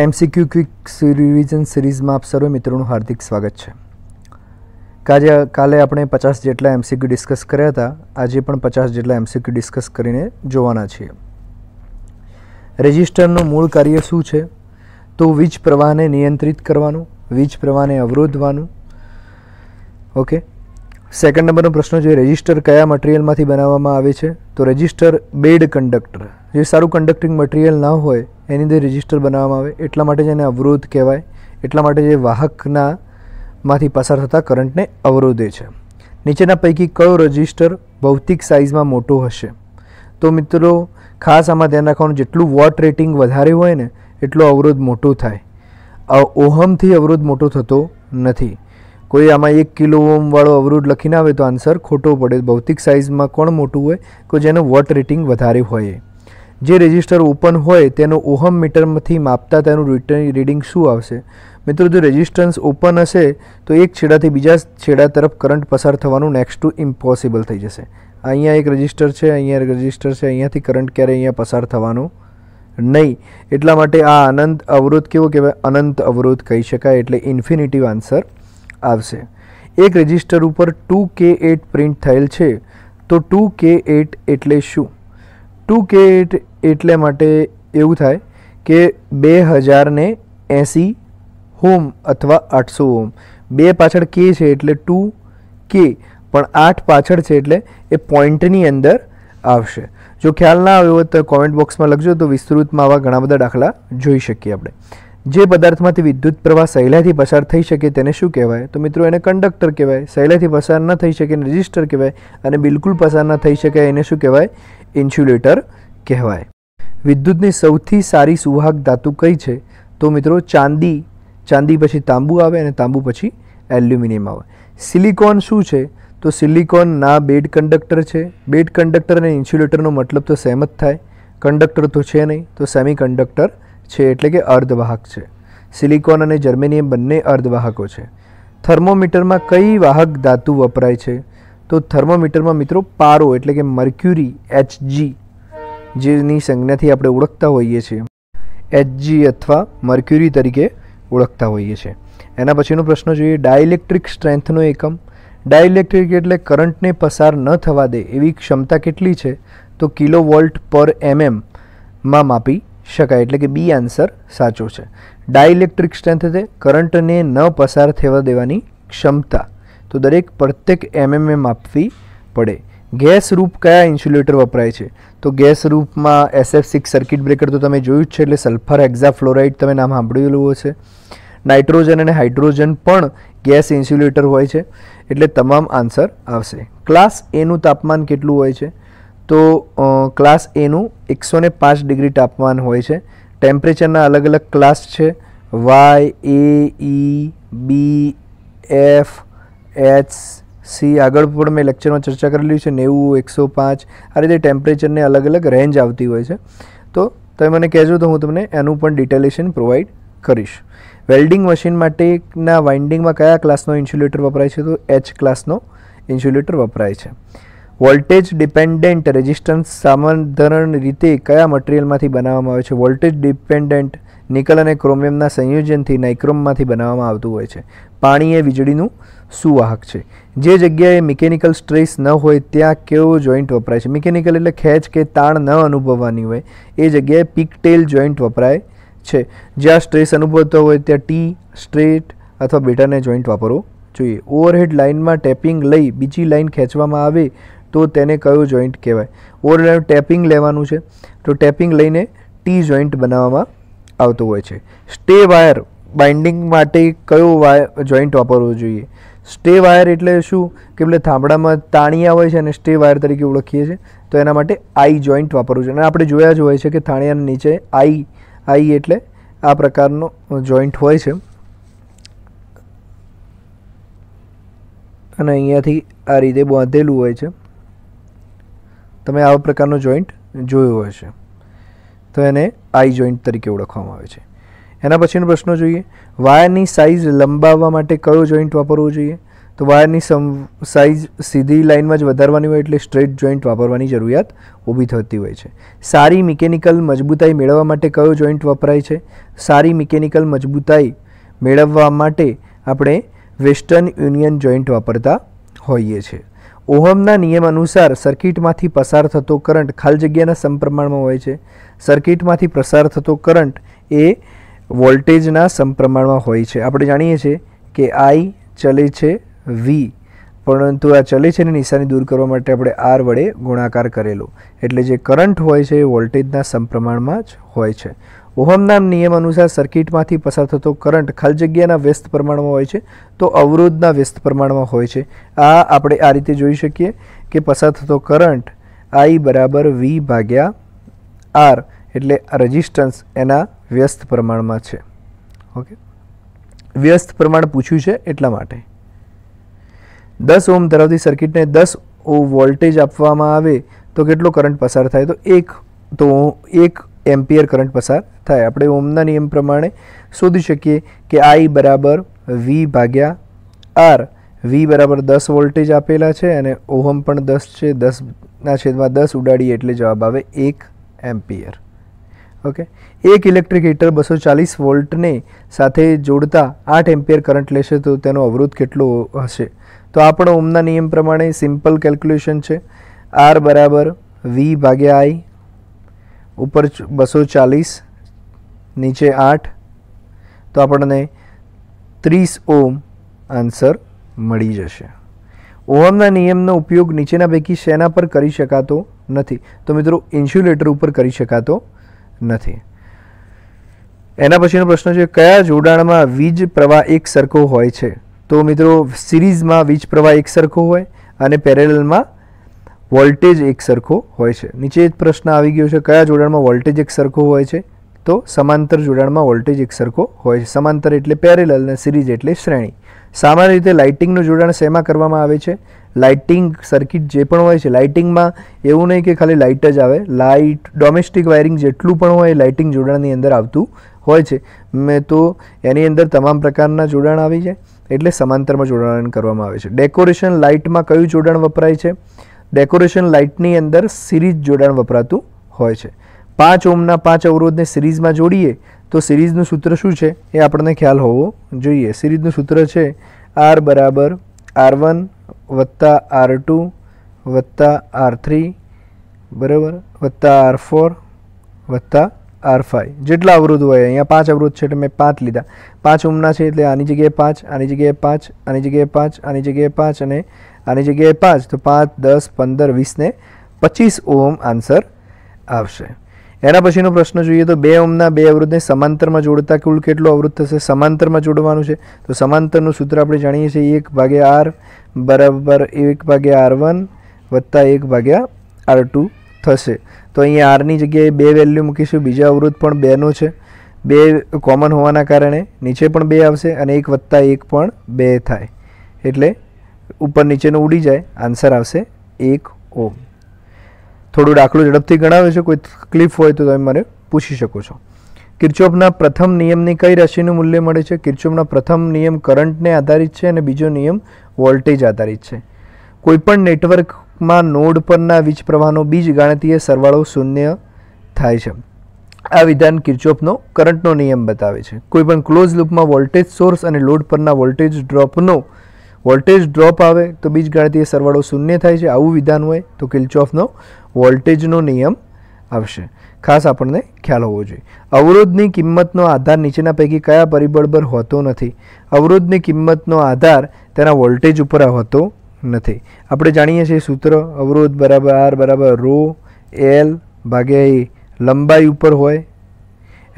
MCQ quick revision સિરીઝમાં આપ સર્વે મિત્રોનું હાર્દિક સ્વાગત છે કાજે કાલે આપણે પચાસ જેટલા એમસીક્યુ ડિસ્કસ કર્યા હતા આજે પણ પચાસ જેટલા એમસીક્યુ ડિસ્કસ કરીને જોવાના છીએ રજિસ્ટરનું મૂળ કાર્ય શું છે તો વીજ પ્રવાહને નિયંત્રિત કરવાનું વીજ પ્રવાહને અવરોધવાનું ઓકે સેકન્ડ નંબરનો પ્રશ્ન જોઈએ રજિસ્ટર કયા મટિરિયલમાંથી બનાવવામાં આવે છે તો રજિસ્ટર બેડ કંડક્ટર જે સારું કંડક્ટિંગ મટિરિયલ ના હોય એની અંદર રજિસ્ટર બનાવવામાં આવે એટલા માટે જ એને અવરોધ કહેવાય એટલા માટે જે વાહકના માંથી પસાર થતા કરંટને અવરોધે છે નીચેના પૈકી કયો રજિસ્ટર ભૌતિક સાઇઝમાં મોટો હશે તો મિત્રો ખાસ આમાં ધ્યાન રાખવાનું જેટલું વોટ રેટિંગ વધારે હોય ને એટલો અવરોધ મોટો થાય ઓહમથી અવરોધ મોટો થતો નથી કોઈ આમાં એક કિલો ઓમવાળો અવરોધ લખીને આવે તો આન્સર ખોટો પડે ભૌતિક સાઇઝમાં કોણ મોટું હોય કે જેનું વોટ રેટિંગ વધારે હોય જે રજિસ્ટર ઓપન હોય તેનો ઓહમ મીટરમાંથી માપતા તેનું રિટર્ન રીડિંગ શું આવશે મિત્રો જો રેઝિસ્ટન્સ ઓપન હશે તો એક છેડાથી બીજા છેડા તરફ કરંટ પસાર થવાનું નેક્સ્ટ ટુ ઇમ્પોસિબલ થઈ જશે અહીંયા એક રજિસ્ટર છે અહીંયા એક રજિસ્ટર છે અહીંયાથી કરંટ ક્યારે અહીંયા પસાર થવાનું નહીં એટલા માટે આ અનંત અવરોધ કેવો કહેવાય અનંત અવરોધ કહી શકાય એટલે ઇન્ફિનિટિવ આન્સર આવશે એક રજિસ્ટર ઉપર ટુ કે એટ પ્રિન્ટ થયેલ છે તો ટુ કે એટ એટલે શું ટુ કે એટ એટલે માટે એવું થાય કે બે હજારને એંસી હોમ અથવા આઠસો હોમ બે પાછળ કે છે એટલે ટુ કે પણ આઠ પાછળ છે એટલે એ પોઈન્ટની અંદર આવશે જો ખ્યાલ ના આવ્યો તો કોમેન્ટ બોક્સમાં લખજો તો વિસ્તૃતમાં આવા ઘણા બધા દાખલા જોઈ શકીએ આપણે જે પદાર્થમાંથી વિદ્યુત પ્રવાહ સહેલાથી પસાર થઈ શકે તેને શું કહેવાય તો મિત્રો એને કંડક્ટર કહેવાય સહેલાથી પસાર ન થઈ શકે રજિસ્ટર કહેવાય અને બિલકુલ પસાર ન થઈ શકે એને શું કહેવાય ઇન્સ્યુલેટર કહેવાય વિદ્યુતની સૌથી સારી સુવાહક ધાતુ કઈ છે તો મિત્રો ચાંદી ચાંદી પછી તાંબુ આવે અને તાંબુ પછી એલ્યુમિનિયમ આવે સિલિકોન શું છે તો સિલિકોનના બેડ કંડક્ટર છે બેડ કંડક્ટર અને ઇન્સ્યુલેટરનો મતલબ તો સેમ જ થાય કંડક્ટર તો છે નહીં તો સેમી કંડક્ટર છે એટલે કે અર્ધવાહક છે સિલિકોન અને જર્મેનિયમ બંને અર્ધવાહકો છે થર્મોમીટરમાં કઈ વાહક ધાતુ વપરાય છે તો થર્મોમીટરમાં મિત્રો પારો એટલે કે મર્ક્યુરી એચજી જેની સંજ્ઞાથી આપણે ઓળખતા હોઈએ છીએ એચજી અથવા મર્ક્યુરી તરીકે ઓળખતા હોઈએ છીએ એના પછીનો પ્રશ્ન જોઈએ ડાયલેક્ટ્રિક સ્ટ્રેન્થનો એકમ ડાયલેક્ટ્રિક એટલે કરંટને પસાર ન થવા દે એવી ક્ષમતા કેટલી છે તો કિલો વોલ્ટ પર એમએમમાં માપી શકાય એટલે કે બી આન્સર સાચો છે ડાયલેક્ટ્રિક સ્ટ્રેન્થ એટલે કરંટને ન પસાર થવા દેવાની ક્ષમતા તો દરેક પ્રત્યેક એમએમએ માપવી પડે ગેસ રૂપ કયા ઇન્સ્યુલેટર વપરાય છે તો ગેસ રૂપમાં એસએફ સિક્સ સર્કિટ બ્રેકર તો તમે જોયું જ છે એટલે સલ્ફર એક્ઝાફ્લોરાઇડ તમે નામ સાંભળેલું હશે નાઇટ્રોજન અને હાઇડ્રોજન પણ ગેસ ઇન્સ્યુલેટર હોય છે એટલે તમામ આન્સર આવશે ક્લાસ એનું તાપમાન કેટલું હોય છે તો ક્લાસ એનું એકસો ને પાંચ ડિગ્રી તાપમાન હોય છે ટેમ્પરેચરના અલગ અલગ ક્લાસ છે Y A E B F H C આગળ પણ મેં લેક્ચરમાં ચર્ચા કરેલી છે નેવું એકસો પાંચ આ રીતે ટેમ્પરેચરની અલગ અલગ રેન્જ આવતી હોય છે તો તમે મને કહેજો તો હું તમને એનું પણ ડિટેલેશન પ્રોવાઈડ કરીશ વેલ્ડિંગ મશીન માટેના વાઇન્ડિંગમાં કયા ક્લાસનો ઇન્સ્યુલેટર વપરાય છે તો એચ ક્લાસનો ઇન્સ્યુલેટર વપરાય છે વોલ્ટેજ ડિપેન્ડન્ટ રેઝિસ્ટન્સ સામાન્ય રીતે કયા મટિરિયલમાંથી બનાવવામાં આવે છે વોલ્ટેજ ડિપેન્ડન્ટ નિકલ અને ક્રોમિયમના સંયોજનથી નાઇક્રોમમાંથી બનાવવામાં આવતું હોય છે પાણી એ વીજળીનું સુવાહક છે જે જગ્યાએ મિકેનિકલ સ્ટ્રેસ ન હોય ત્યાં કેવો જોઈન્ટ વપરાય છે મિકેનિકલ એટલે ખેંચ કે તાણ ન અનુભવવાની હોય એ જગ્યાએ પિકટેલ જોઈન્ટ વપરાય છે જ્યાં સ્ટ્રેસ અનુભવતો હોય ત્યાં ટી સ્ટ્રેટ અથવા બેટાને જોઈન્ટ વાપરવો જોઈએ ઓવરહેડ લાઇનમાં ટેપિંગ લઈ બીજી લાઇન ખેંચવામાં આવે તો તેને કયો જોઈન્ટ કહેવાય ઓવરલેપ ટેપિંગ લેવાનું છે તો ટેપિંગ લઈને ટી જોઈન્ટ બનાવવામાં આવતું હોય છે સ્ટે વાયર બાઇન્ડિંગ માટે કયો વાયર જોઈન્ટ વાપરવો જોઈએ સ્ટે વાયર એટલે શું કે એટલે થાંભળામાં તાણિયા હોય છે અને સ્ટે વાયર તરીકે ઓળખીએ છીએ તો એના માટે આઈ જોઈન્ટ વાપરવું જોઈએ અને આપણે જોયા જ હોય છે કે થાણિયાના નીચે આઈ આઈ એટલે આ પ્રકારનો જોઈન્ટ હોય છે અને અહીંયાથી આ રીતે બાંધેલું હોય છે તમે આવા પ્રકારનો જોઈન્ટ જોયો હશે તો એને આઈ જોઈન્ટ તરીકે ઓળખવામાં આવે છે એના પછીનો પ્રશ્નો જોઈએ વાયરની સાઇઝ લંબાવવા માટે કયો જોઈન્ટ વાપરવો જોઈએ તો વાયરની સમ સાઇઝ સીધી લાઇનમાં જ વધારવાની હોય એટલે સ્ટ્રેટ જોઈન્ટ વાપરવાની જરૂરિયાત ઊભી થતી હોય છે સારી મિકેનિકલ મજબૂતાઈ મેળવવા માટે કયો જોઈન્ટ વપરાય છે સારી મિકેનિકલ મજબૂતાઈ મેળવવા માટે આપણે વેસ્ટર્ન યુનિયન જોઈન્ટ વાપરતા હોઈએ છીએ ઓહમના નિયમ અનુસાર સર્કિટમાંથી પસાર થતો કરંટ ખાલી જગ્યાના સમપ્રમાણમાં હોય છે સર્કિટમાંથી પસાર થતો કરંટ એ વોલ્ટેજના સમપ્રમાણમાં હોય છે આપણે જાણીએ છીએ કે આઈ ચલે છે વી પરંતુ આ ચલે છે ને નિશાની દૂર કરવા માટે આપણે આર વડે ગુણાકાર કરેલો એટલે જે કરંટ હોય છે એ વોલ્ટેજના સમપ્રમાણમાં જ હોય છે ઓહમના નિયમ અનુસાર સર્કિટમાંથી પસાર થતો કરંટ ખાલી જગ્યાના વ્યસ્ત પ્રમાણમાં હોય છે તો અવરોધના વ્યસ્ત પ્રમાણમાં હોય છે આ આપણે આ રીતે જોઈ શકીએ કે પસાર થતો કરંટ આઈ બરાબર વી ભાગ્યા આર એટલે રજિસ્ટન્સ એના વ્યસ્ત પ્રમાણમાં છે ઓકે વ્યસ્ત પ્રમાણ પૂછ્યું છે એટલા માટે દસ ઓમ ધરાવતી સર્કિટને દસ ઓ વોલ્ટેજ આપવામાં આવે તો કેટલો કરંટ પસાર થાય તો એક તો એક એમ્પિયર કરંટ પસાર થાય આપણે ઓમના નિયમ પ્રમાણે શોધી શકીએ કે આઈ બરાબર વી ભાગ્યા આર વી બરાબર દસ વોલ્ટેજ આપેલા છે અને ઓહમ પણ દસ છે દસના છેદમાં દસ ઉડાડીએ એટલે જવાબ આવે એક એમ્પિયર ઓકે એક ઇલેક્ટ્રિક હીટર બસો ચાલીસ વોલ્ટને સાથે જોડતા આઠ એમ્પિયર કરંટ લેશે તો તેનો અવરોધ કેટલો હશે તો આપણો ઓમના નિયમ પ્રમાણે સિમ્પલ કેલ્ક્યુલેશન છે આર બરાબર વી ભાગ્યા આઈ ઉપર બસો ચાલીસ નીચે આઠ તો આપણને ત્રીસ ઓમ આન્સર મળી જશે ઓહમના નિયમનો ઉપયોગ નીચેના પૈકી શેના પર કરી શકાતો નથી તો મિત્રો ઇન્સ્યુલેટર ઉપર કરી શકાતો નથી એના પછીનો પ્રશ્ન છે કયા જોડાણમાં વીજ પ્રવાહ એક સરખો હોય છે તો મિત્રો સિરીઝમાં વીજ પ્રવાહ એક સરખો હોય અને પેરેલલમાં વોલ્ટેજ એક સરખો હોય છે નીચે પ્રશ્ન આવી ગયો છે કયા જોડાણમાં વોલ્ટેજ એક સરખો હોય છે તો સમાંતર જોડાણમાં વોલ્ટેજ એક સરખો હોય છે સમાંતર એટલે પેરેલલ અને સિરીઝ એટલે શ્રેણી સામાન્ય રીતે લાઇટિંગનું જોડાણ શેમાં કરવામાં આવે છે લાઇટિંગ સર્કિટ જે પણ હોય છે લાઇટિંગમાં એવું નહીં કે ખાલી લાઇટ જ આવે લાઇટ ડોમેસ્ટિક વાયરિંગ જેટલું પણ હોય એ લાઇટિંગ જોડાણની અંદર આવતું હોય છે મેં તો એની અંદર તમામ પ્રકારના જોડાણ આવી જાય એટલે સમાંતરમાં જોડાણ કરવામાં આવે છે ડેકોરેશન લાઇટમાં કયું જોડાણ વપરાય છે ડેકોરેશન લાઇટની અંદર સિરીઝ જોડાણ વપરાતું હોય છે પાંચ ઓમના પાંચ અવરોધને સિરીઝમાં જોડીએ તો સિરીઝનું સૂત્ર શું છે એ આપણને ખ્યાલ હોવો જોઈએ સિરીઝનું સૂત્ર છે આર બરાબર આર વન વત્તા આર ટુ વત્તા આર થ્રી બરાબર વત્તા આર ફોર વત્તા આર ફાઇવ જેટલા અવરોધ હોય અહીંયા પાંચ અવરોધ છે એટલે મેં પાંચ લીધા પાંચ ઉમના છે એટલે આની જગ્યાએ પાંચ આની જગ્યાએ પાંચ આની જગ્યાએ પાંચ આની જગ્યાએ પાંચ અને આની જગ્યાએ પાંચ તો પાંચ દસ પંદર વીસને પચીસ ઓમ આન્સર આવશે એના પછીનો પ્રશ્ન જોઈએ તો બે ઓમના બે અવરોધને સમાંતરમાં જોડતા કુલ કેટલો અવરોધ થશે સમાંતરમાં જોડવાનું છે તો સમાંતરનું સૂત્ર આપણે જાણીએ છીએ એક ભાગ્યા આર બરાબર એક ભાગ્યા આર વન વત્તા એક ભાગ્યા આર ટુ થશે તો અહીંયા આરની જગ્યાએ બે વેલ્યુ મૂકીશું બીજા અવરોધ પણ બેનો છે બે કોમન હોવાના કારણે નીચે પણ બે આવશે અને એક વત્તા એક પણ બે થાય એટલે ઉપર નીચેનું ઉડી જાય આન્સર આવશે એક ઓમ થોડું દાખલું ઝડપથી ગણાવે છે કોઈ તકલીફ હોય તો તમે મને પૂછી શકો છો કિર્ચોફના પ્રથમ નિયમની કઈ રાશિનું મૂલ્ય મળે છે કિર્ચોફના પ્રથમ નિયમ કરંટને આધારિત છે અને બીજો નિયમ વોલ્ટેજ આધારિત છે કોઈપણ નેટવર્કમાં નોડ પરના વીજ પ્રવાહનો બીજ ગાણિતીય સરવાળો શૂન્ય થાય છે આ વિધાન કિર્ચોફનો કરંટનો નિયમ બતાવે છે કોઈપણ ક્લોઝ લૂપમાં વોલ્ટેજ સોર્સ અને લોડ પરના વોલ્ટેજ ડ્રોપનો વોલ્ટેજ ડ્રોપ આવે તો બીજગણિતીય સરવાળો શૂન્ય થાય છે આવું વિધાન હોય તો કિલ્ચોફનો વોલ્ટેજનો નિયમ આવશે ખાસ આપણને ખ્યાલ હોવો જોઈએ અવરોધની કિંમતનો આધાર નીચેના પૈકી કયા પરિબળ પર હોતો નથી અવરોધની કિંમતનો આધાર તેના વોલ્ટેજ ઉપર હોતો નથી આપણે જાણીએ છીએ સૂત્ર અવરોધ બરાબર આર બરાબર રો એલ ભાગ્યા એ લંબાઈ ઉપર હોય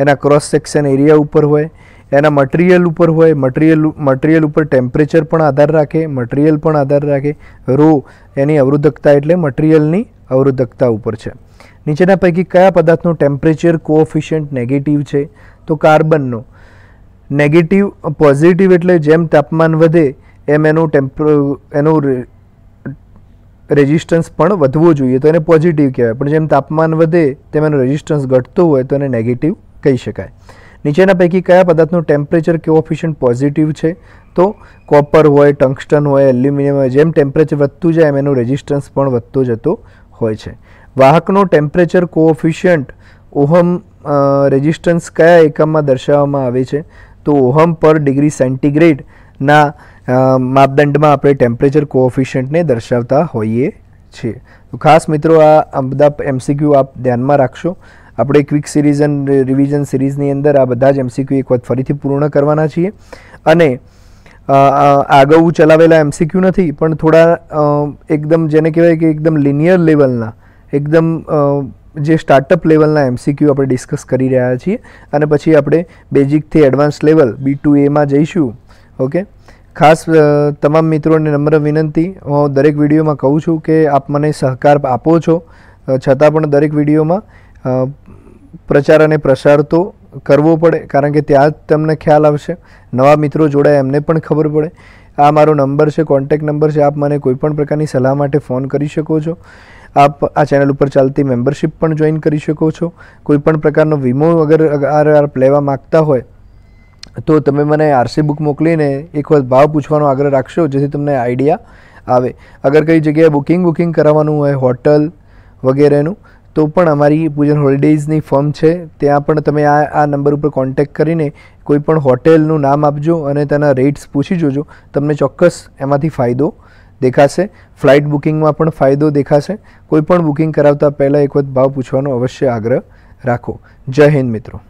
એના ક્રોસ સેક્શન એરિયા ઉપર હોય એના મટિરિયલ ઉપર હોય મટિરિયલ મટિરિયલ ઉપર ટેમ્પરેચર પણ આધાર રાખે મટિરિયલ પણ આધાર રાખે રો એની અવરોધકતા એટલે મટિરિયલની અવરોધકતા ઉપર છે નીચેના પૈકી કયા પદાર્થનું ટેમ્પરેચર કોઓફિશિયન્ટ નેગેટિવ છે તો કાર્બનનો નેગેટિવ પોઝિટિવ એટલે જેમ તાપમાન વધે એમ એનું ટેમ્પ એનું રેઝિસ્ટન્સ પણ વધવો જોઈએ તો એને પોઝિટિવ કહેવાય પણ જેમ તાપમાન વધે તેમ એનું રેઝિસ્ટન્સ ઘટતું હોય તો એને નેગેટિવ કહી શકાય નીચેના પૈકી કયા પદાર્થનું ટેમ્પરેચર કોઓફિશિયન્ટ પોઝિટિવ છે તો કોપર હોય ટંગસ્ટન હોય એલ્યુમિનિયમ હોય જેમ ટેમ્પરેચર વધતું જાય એમ એનું રેઝિસ્ટન્સ પણ વધતો જતો હોય છે વાહકનો ટેમ્પરેચર કોઓફિશિયન્ટ ઓહમ રેઝિસ્ટન્સ કયા એકમમાં દર્શાવવામાં આવે છે તો ઓહમ પર ડિગ્રી સેન્ટીગ્રેડના માપદંડમાં આપણે ટેમ્પરેચર કોઓફિશિયન્ટને દર્શાવતા હોઈએ છીએ તો ખાસ મિત્રો આ બધા એમસીક્યુ આપ ધ્યાનમાં રાખશો આપણે ક્વિક સિરીઝ એન્ડ રિવિઝન સિરીઝની અંદર આ બધા જ એમસીક્યુ એક વખત ફરીથી પૂર્ણ કરવાના છીએ અને આગળ ચલાવેલા એમસીક્યુ નથી પણ થોડા એકદમ જેને કહેવાય કે એકદમ લિનિયર લેવલના એકદમ જે સ્ટાર્ટઅપ લેવલના એમસીક્યુ આપણે ડિસ્કસ કરી રહ્યા છીએ અને પછી આપણે બેઝિકથી એડવાન્સ લેવલ બી ટુ એમાં જઈશું ઓકે ખાસ તમામ મિત્રોને નમ્ર વિનંતી હું દરેક વિડીયોમાં કહું છું કે આપ મને સહકાર આપો છો છતાં પણ દરેક વિડીયોમાં પ્રચાર અને પ્રસાર તો કરવો પડે કારણ કે ત્યાં જ તમને ખ્યાલ આવશે નવા મિત્રો જોડાય એમને પણ ખબર પડે આ મારો નંબર છે કોન્ટેક નંબર છે આપ મને કોઈપણ પ્રકારની સલાહ માટે ફોન કરી શકો છો આપ આ ચેનલ ઉપર ચાલતી મેમ્બરશિપ પણ જોઈન કરી શકો છો કોઈપણ પ્રકારનો વીમો અગર આપ લેવા માગતા હોય તો તમે મને આરસી બુક મોકલીને એક વખત ભાવ પૂછવાનો આગ્રહ રાખશો જેથી તમને આઈડિયા આવે અગર કઈ જગ્યાએ બુકિંગ બુકિંગ કરાવવાનું હોય હોટલ વગેરેનું તો પણ અમારી પૂજન હોલિડેઝની ફર્મ છે ત્યાં પણ તમે આ આ નંબર ઉપર કોન્ટેક્ટ કરીને કોઈ પણ હોટેલનું નામ આપજો અને તેના રેટ્સ પૂછી જોજો તમને ચોક્કસ એમાંથી ફાયદો દેખાશે ફ્લાઇટ બુકિંગમાં પણ ફાયદો દેખાશે કોઈ પણ બુકિંગ કરાવતા પહેલાં એક વખત ભાવ પૂછવાનો અવશ્ય આગ્રહ રાખો જય હિન્દ મિત્રો